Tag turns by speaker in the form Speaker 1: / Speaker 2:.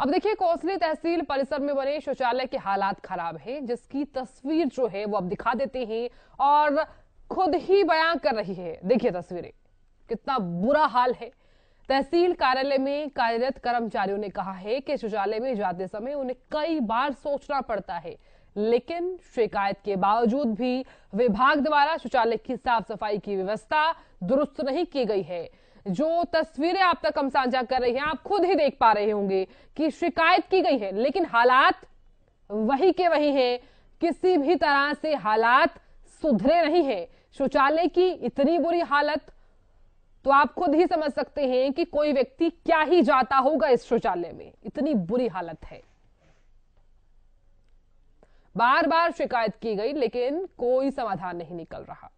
Speaker 1: अब देखिए कोसली तहसील परिसर में बने शौचालय के हालात खराब है जिसकी तस्वीर जो है वो अब दिखा देते हैं और खुद ही बयां कर रही है देखिए तस्वीरें कितना बुरा हाल है तहसील कार्यालय में कार्यरत कर्मचारियों ने कहा है कि शौचालय में जाते समय उन्हें कई बार सोचना पड़ता है लेकिन शिकायत के बावजूद भी विभाग द्वारा शौचालय की साफ सफाई की व्यवस्था दुरुस्त नहीं की गई है जो तस्वीरें आप तक हम साझा कर रहे हैं आप खुद ही देख पा रहे होंगे कि शिकायत की गई है लेकिन हालात वही के वही हैं किसी भी तरह से हालात सुधरे नहीं है शौचालय की इतनी बुरी हालत तो आप खुद ही समझ सकते हैं कि कोई व्यक्ति क्या ही जाता होगा इस शौचालय में इतनी बुरी हालत है बार बार शिकायत की गई लेकिन कोई समाधान नहीं निकल रहा